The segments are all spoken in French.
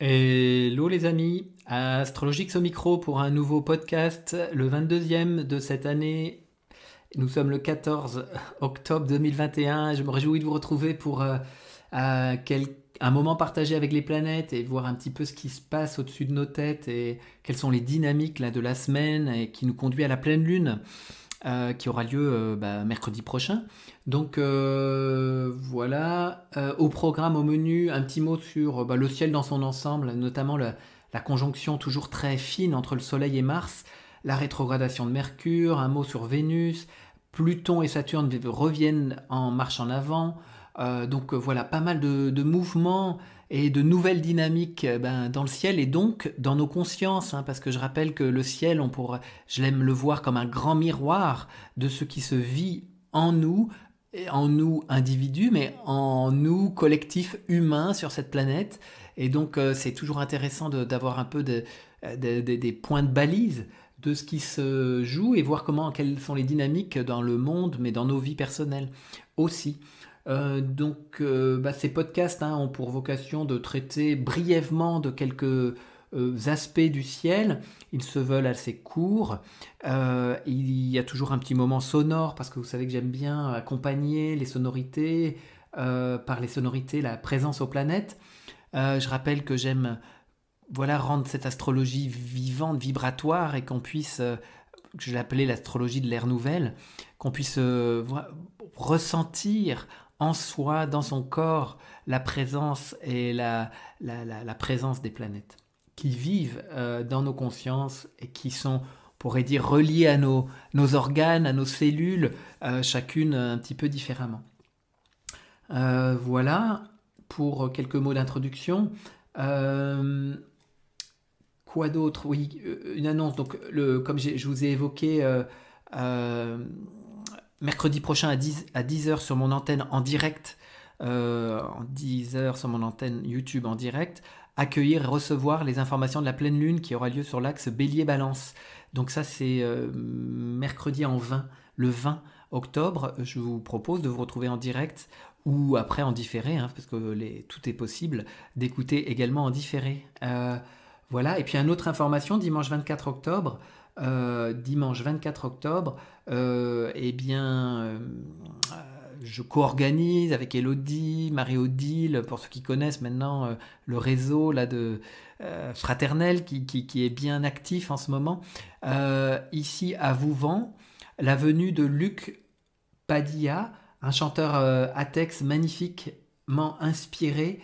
Hello les amis, Astrologix au micro pour un nouveau podcast, le 22e de cette année. Nous sommes le 14 octobre 2021. Je me réjouis de vous retrouver pour euh, un moment partagé avec les planètes et voir un petit peu ce qui se passe au-dessus de nos têtes et quelles sont les dynamiques là, de la semaine et qui nous conduit à la pleine lune. Euh, qui aura lieu euh, bah, mercredi prochain. Donc euh, voilà, au programme, au menu, un petit mot sur bah, le ciel dans son ensemble, notamment la, conjonction toujours très fine entre le Soleil et Mars, la rétrogradation de Mercure, un mot sur Vénus, Pluton et Saturne reviennent en marche en avant, euh, donc euh, voilà, pas mal de, mouvements et de nouvelles dynamiques euh, ben, dans le ciel et donc dans nos consciences, hein, parce que je rappelle que le ciel, on je l'aime le voir comme un grand miroir de ce qui se vit en nous, en nous individus, mais en nous collectifs humains sur cette planète. Et donc c'est toujours intéressant d'avoir un peu des points de balise de ce qui se joue et voir comment quelles sont les dynamiques dans le monde, mais dans nos vies personnelles aussi. Euh, donc, euh, bah, ces podcasts hein, ont pour vocation de traiter brièvement de quelques euh, aspects du ciel. Ils se veulent assez courts. il y a toujours un petit moment sonore parce que vous savez que j'aime bien accompagner les sonorités par les sonorités, la présence aux planètes. je rappelle que j'aime voilà rendre cette astrologie vivante, vibratoire et qu'on puisse je l'appelais l'astrologie de l'ère nouvelle, qu'on puisse ressentir en soi, dans son corps, la présence et la, la, présence des planètes qui vivent euh, dans nos consciences et qui sont, on pourrait dire, reliées à nos, nos organes, à nos cellules, euh, chacune un petit peu différemment. Euh, voilà pour quelques mots d'introduction. quoi d'autre Oui, une annonce. Donc, le, comme je vous ai évoqué mercredi prochain à 10h sur mon antenne en direct, euh, en 10h sur mon antenne YouTube en direct, accueillir et recevoir les informations de la pleine lune qui aura lieu sur l'axe Bélier-Balance. Donc ça c'est euh, mercredi en 20, le 20 octobre. Je vous propose de vous retrouver en direct ou après en différé, hein, parce que tout est possible, d'écouter également en différé. Euh, voilà, et puis une autre information, dimanche 24 octobre, euh, dimanche 24 octobre, euh, eh bien, euh, je co-organise avec Elodie, Marie-Odile, pour ceux qui connaissent maintenant euh, le réseau là, de, fraternel qui, est bien actif en ce moment, ici à Vouvant, la venue de Luc Padilla, un chanteur atex magnifiquement inspiré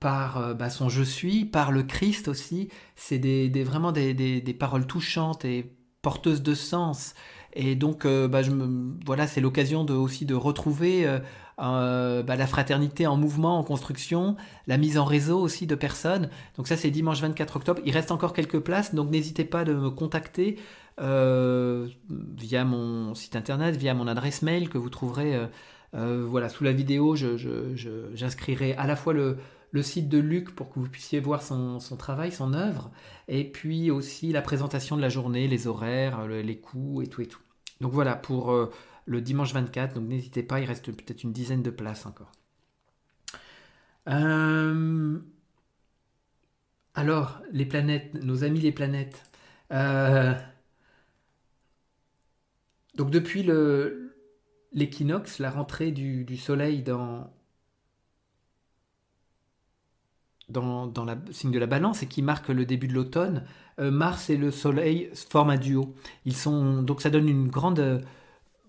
par euh, bah, son Je suis, par le Christ aussi. C'est des, vraiment des, paroles touchantes et porteuses de sens. Et donc, euh, bah, je me, voilà, c'est l'occasion de, aussi de retrouver euh, bah, la fraternité en mouvement, en construction, la mise en réseau aussi de personnes. Donc ça, c'est dimanche 24 octobre. Il reste encore quelques places, donc n'hésitez pas de me contacter via mon site internet, via mon adresse mail que vous trouverez. voilà, sous la vidéo, j'inscrirai je, à la fois le, le site de Luc pour que vous puissiez voir son, travail, son œuvre, et puis aussi la présentation de la journée, les horaires, les coûts et tout et tout. Donc voilà pour euh, le dimanche 24, donc n'hésitez pas, il reste peut-être une dizaine de places encore. Euh, alors, les planètes, nos amis les planètes. Euh, donc depuis l'équinoxe, la rentrée du Soleil dans, dans, le la signe de la balance et qui marque le début de l'automne, euh, Mars et le Soleil forment un duo. Ils sont donc ça donne une grande euh,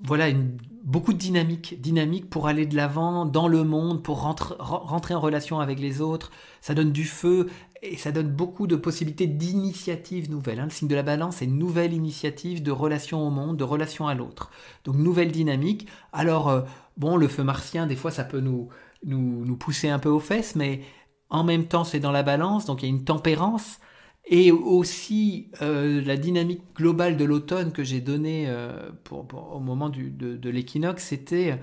voilà une, beaucoup de dynamique, dynamique pour aller de l'avant dans le monde, pour rentrer rentrer en relation avec les autres. Ça donne du feu et ça donne beaucoup de possibilités d'initiatives nouvelles. Hein. Le signe de la balance est une nouvelle initiative de relation au monde, de relation à l'autre. Donc nouvelle dynamique. Alors euh, bon, le feu martien des fois ça peut nous nous, nous pousser un peu aux fesses, mais en même temps c'est dans la balance, donc il y a une tempérance, et aussi euh, la dynamique globale de l'automne que j'ai donnée euh, pour, au moment du, de, l'équinoxe, c'était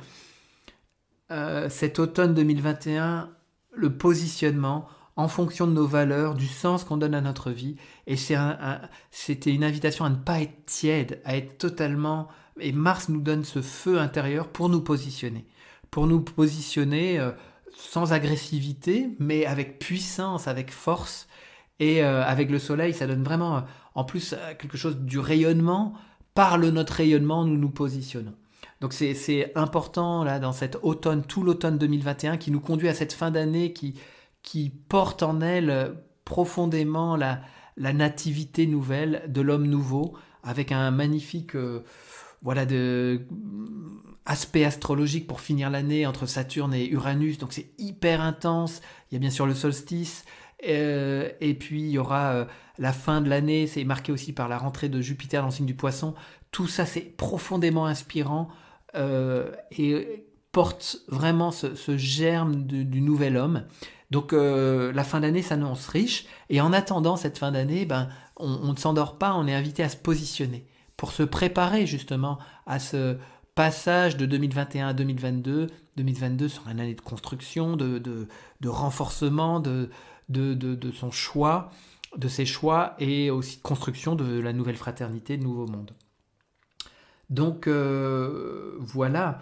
euh, cet automne 2021, le positionnement en fonction de nos valeurs, du sens qu'on donne à notre vie. Et c'était un, une invitation à ne pas être tiède, à être totalement... Et Mars nous donne ce feu intérieur pour nous positionner. Pour nous positionner sans agressivité, mais avec puissance, avec force. Et euh, avec le soleil, ça donne vraiment, euh, en plus, euh, quelque chose du rayonnement. Par le, notre rayonnement, nous nous positionnons. Donc c'est important, là, dans cet automne, tout l'automne 2021, qui nous conduit à cette fin d'année qui, qui porte en elle profondément la, la nativité nouvelle de l'homme nouveau, avec un magnifique voilà de mm, aspects astrologiques pour finir l'année entre Saturne et Uranus, donc c'est hyper intense. Il y a bien sûr le solstice, euh, et puis il y aura euh, la fin de l'année, c'est marqué aussi par la rentrée de Jupiter dans le signe du poisson. Tout ça, c'est profondément inspirant euh, et porte vraiment ce, germe du, nouvel homme. Donc la fin d'année s'annonce riche, et en attendant cette fin d'année, ben, on ne s'endort pas, on est invité à se positionner pour se préparer justement à ce passage de 2021 à 2022. 2022 sera une année de construction, de, renforcement de, son choix, de ses choix et aussi de construction de la nouvelle fraternité, de nouveau monde. Donc euh, voilà.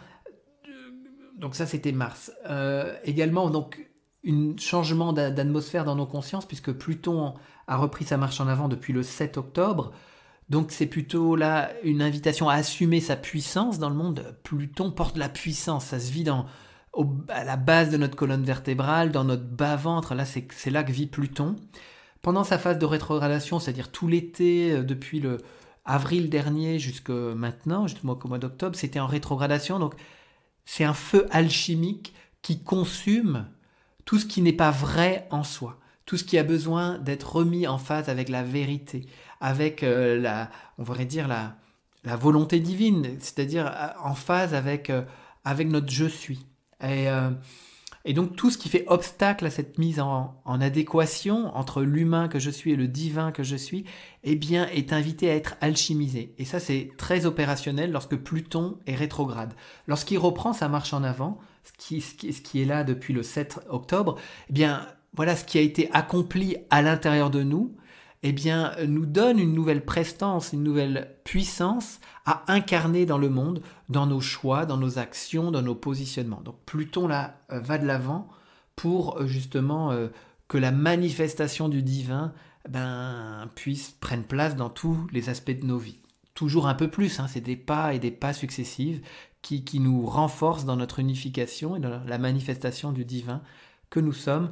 Donc ça c'était Mars. Euh, également donc un changement d'atmosphère dans nos consciences puisque Pluton a repris sa marche en avant depuis le 7 octobre. Donc c'est plutôt là une invitation à assumer sa puissance dans le monde. Pluton porte la puissance, ça se vit à la base de notre colonne vertébrale, dans notre bas-ventre, là c'est là que vit Pluton. Pendant sa phase de rétrogradation, c'est-à-dire tout l'été, euh, depuis le avril dernier jusqu'à maintenant, mois d'octobre, c'était en rétrogradation, donc c'est un feu alchimique qui consume tout ce qui n'est pas vrai en soi tout ce qui a besoin d'être remis en phase avec la vérité, avec euh, la, on pourrait dire la, la volonté divine, c'est-à-dire euh, en phase avec, euh, avec notre je suis. Et, et, donc tout ce qui fait obstacle à cette mise en, adéquation entre l'humain que je suis et le divin que je suis, eh bien, est invité à être alchimisé. Et ça, c'est très opérationnel lorsque Pluton est rétrograde. Lorsqu'il reprend sa marche en avant, ce qui, ce qui, ce qui est là depuis le 7 octobre, eh bien, voilà ce qui a été accompli à l'intérieur de nous, eh bien, nous donne une nouvelle prestance, une nouvelle puissance à incarner dans le monde, dans nos choix, dans nos actions, dans nos positionnements. Donc Pluton, là, euh, va de l'avant pour euh, justement euh, que la manifestation du divin ben, puisse prendre place dans tous les aspects de nos vies. Toujours un peu plus, hein, c'est des pas et des pas successifs qui, qui nous renforcent dans notre unification et dans la manifestation du divin que nous sommes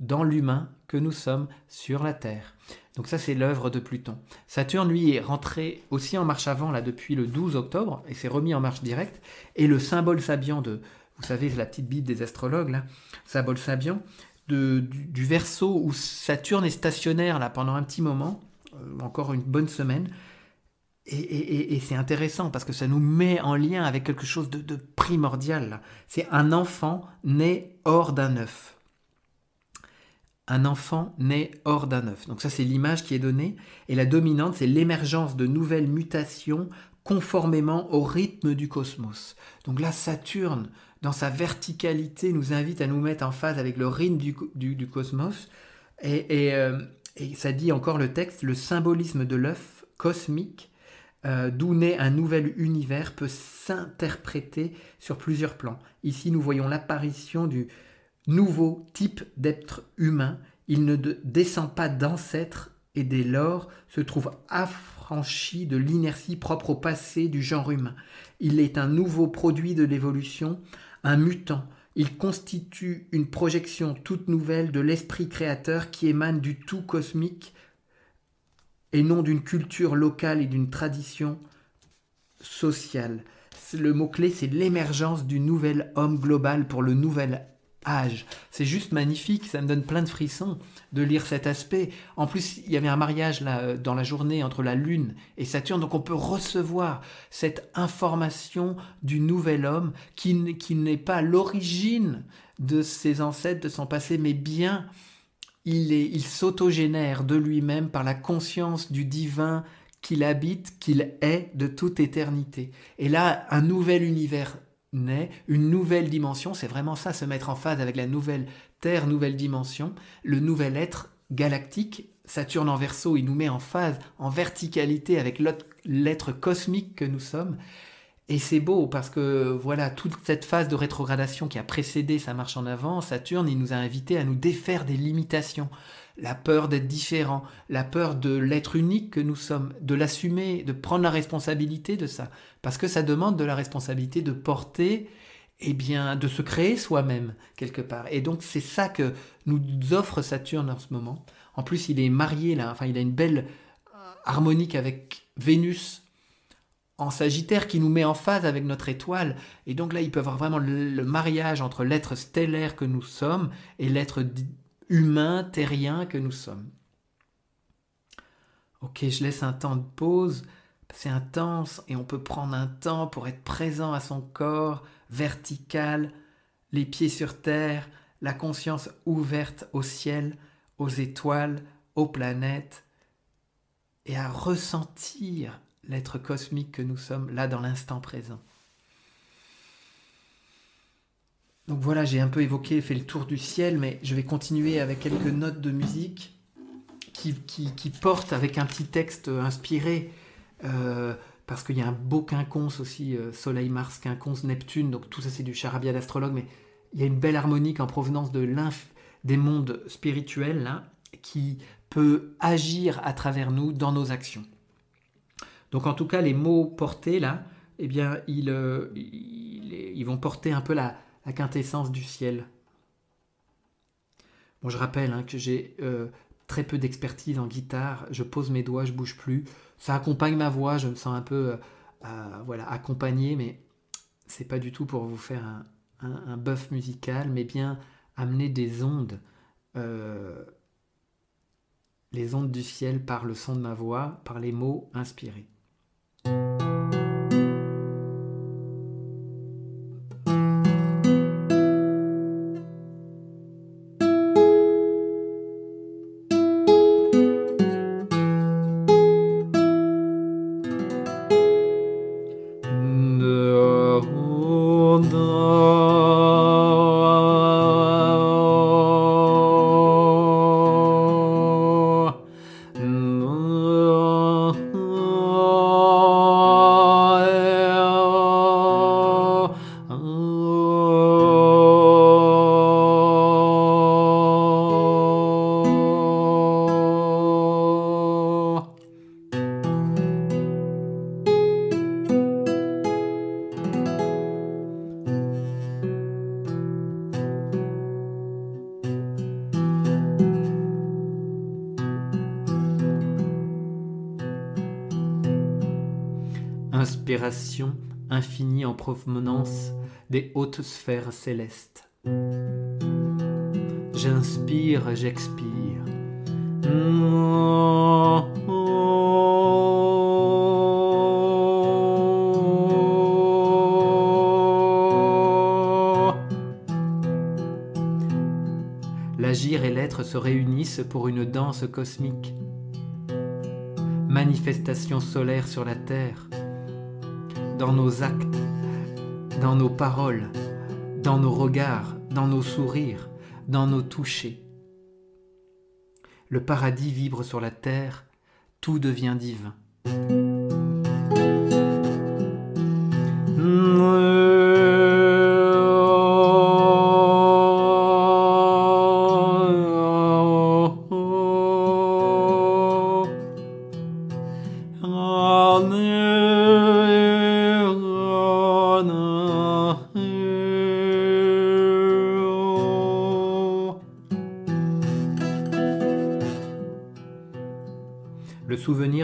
dans l'humain que nous sommes sur la Terre. Donc ça, c'est l'œuvre de Pluton. Saturne, lui, est rentré aussi en marche avant, là, depuis le 12 octobre, et s'est remis en marche directe. Et le symbole sabiant de, vous savez, la petite Bible des astrologues, là, symbole sabiant, du, verso où Saturne est stationnaire, là, pendant un petit moment, euh, encore une bonne semaine. Et, c'est intéressant parce que ça nous met en lien avec quelque chose de, de primordial. C'est un enfant né hors d'un œuf un enfant naît hors d'un œuf. Donc ça, c'est l'image qui est donnée. Et la dominante, c'est l'émergence de nouvelles mutations conformément au rythme du cosmos. Donc là, Saturne, dans sa verticalité, nous invite à nous mettre en phase avec le rythme du, cosmos. Euh, et, ça dit encore le texte, le symbolisme de l'œuf cosmique, euh, d'où naît un nouvel univers, peut s'interpréter sur plusieurs plans. Ici, nous voyons l'apparition du, nouveau type d'être humain, il ne descend pas d'ancêtres et dès lors se trouve affranchi de l'inertie propre au passé du genre humain. Il est un nouveau produit de l'évolution, un mutant. Il constitue une projection toute nouvelle de l'esprit créateur qui émane du tout cosmique et non d'une culture locale et d'une tradition sociale. Le mot-clé, c'est l'émergence du nouvel homme global pour le nouvel c'est juste magnifique, ça me donne plein de frissons de lire cet aspect. En plus, il y avait un mariage là, euh, dans la journée entre la Lune et Saturne, donc on peut recevoir cette information du nouvel homme qui, n'est pas l'origine de ses ancêtres, de son passé, mais bien il s'autogénère il de lui-même par la conscience du divin qu'il habite, qu'il est de toute éternité. Et là, un nouvel univers une nouvelle dimension, c'est vraiment ça, se mettre en phase avec la nouvelle Terre, nouvelle dimension, le nouvel être galactique. Saturne en verso, il nous met en phase, en verticalité avec l'être cosmique que nous sommes. Et c'est beau parce que voilà, toute cette phase de rétrogradation qui a précédé sa marche en avant, Saturne, il nous a invités à nous défaire des limitations, la peur d'être différent, la peur de l'être unique que nous sommes, de l'assumer, de prendre la responsabilité de ça. Parce que ça demande de la responsabilité de porter, eh bien, de se créer soi-même, quelque part. Et donc, c'est ça que nous offre Saturne en ce moment. En plus, il est marié, là, enfin, il a une belle euh, harmonique avec Vénus en Sagittaire qui nous met en phase avec notre étoile. Et donc là, il peut avoir vraiment le mariage entre l'être stellaire que nous sommes et l'être humain, terrien que nous sommes. Ok, je laisse un temps de pause, c'est intense et on peut prendre un temps pour être présent à son corps, vertical, les pieds sur terre, la conscience ouverte au ciel, aux étoiles, aux planètes, et à ressentir l'être cosmique que nous sommes là dans l'instant présent. Donc voilà, j'ai un peu évoqué, fait le tour du ciel, mais je vais continuer avec quelques notes de musique qui, portent avec un petit texte euh, inspiré, euh, parce qu'il y a un beau quinconce aussi, euh, Soleil, Mars, quinconce, Neptune, donc tout ça c'est du charabia d'astrologue, mais il y a une belle harmonique en provenance de des mondes spirituels qui peut agir à travers nous dans nos actions. Donc en tout cas, les mots portés là, eh bien, ils, ils vont porter un peu la, la quintessence du ciel. Bon, je rappelle hein, que j'ai euh, très peu d'expertise en guitare, je pose mes doigts, je bouge plus, ça accompagne ma voix, je me sens un peu euh, voilà, accompagné, mais c'est pas du tout pour vous faire un, un, buff musical, mais bien amener des ondes, euh, les ondes du ciel par le son de ma voix, par les mots inspirés. inspiration infinie en provenance des hautes sphères célestes. J'inspire, j'expire. L'agir et l'être se réunissent pour une danse cosmique. Manifestation solaire sur la Terre, dans nos actes, dans nos paroles, dans nos regards, dans nos sourires, dans nos touchés. Le paradis vibre sur la terre, tout devient divin.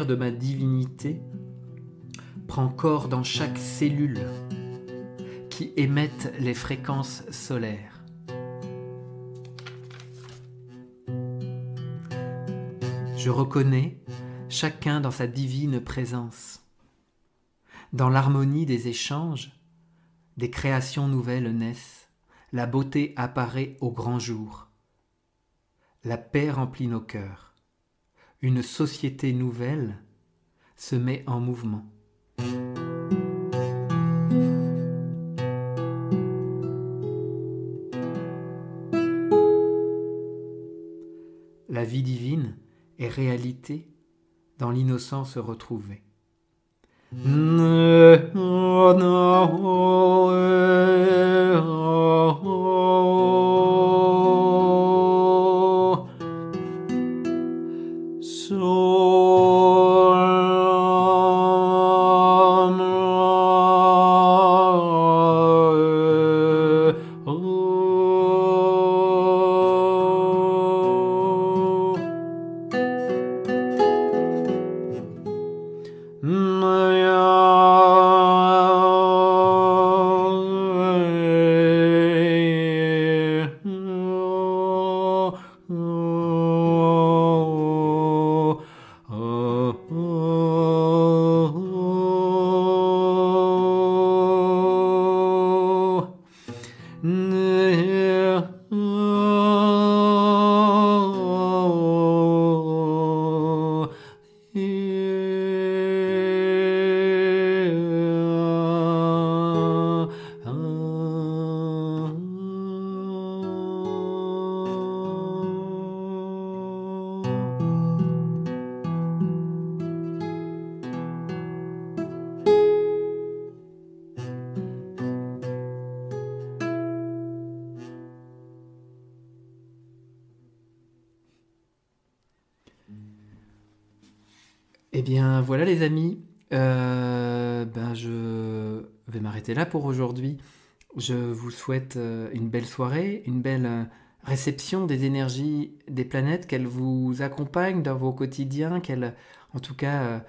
de ma divinité prend corps dans chaque cellule qui émettent les fréquences solaires. Je reconnais chacun dans sa divine présence. Dans l'harmonie des échanges, des créations nouvelles naissent, la beauté apparaît au grand jour. La paix remplit nos cœurs une société nouvelle se met en mouvement. La vie divine est réalité dans l'innocence retrouvée. ثم يعود amis, euh, ben je vais m'arrêter là pour aujourd'hui. Je vous souhaite euh, une belle soirée, une belle euh, réception des énergies des planètes, qu'elles vous accompagnent dans vos quotidiens, qu'elles, en tout cas,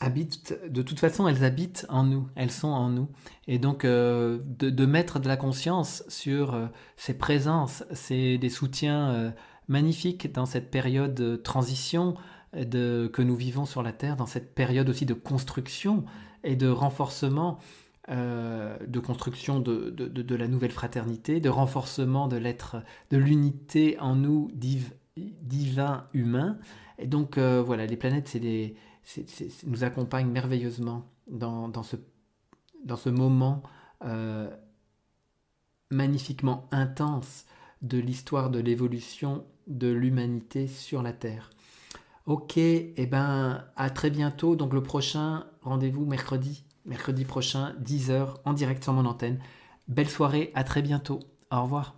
habitent, de toute façon, elles habitent en nous, elles sont en nous. Et donc, de, de, mettre de la conscience sur ces présences, c'est des soutiens magnifique dans cette période de transition euh, que nous vivons sur la Terre, dans cette période aussi de construction et de renforcement, euh, de construction de, la nouvelle fraternité, de renforcement de l'être, de l'unité en nous divin humain. Et donc euh, voilà, les planètes c'est nous accompagnent merveilleusement dans, ce, dans ce moment magnifiquement intense de l'histoire de l'évolution de l'humanité sur la Terre. Ok, et eh ben à très bientôt. Donc le prochain rendez-vous mercredi, mercredi prochain, 10h en direct sur mon antenne. Belle soirée, à très bientôt. Au revoir.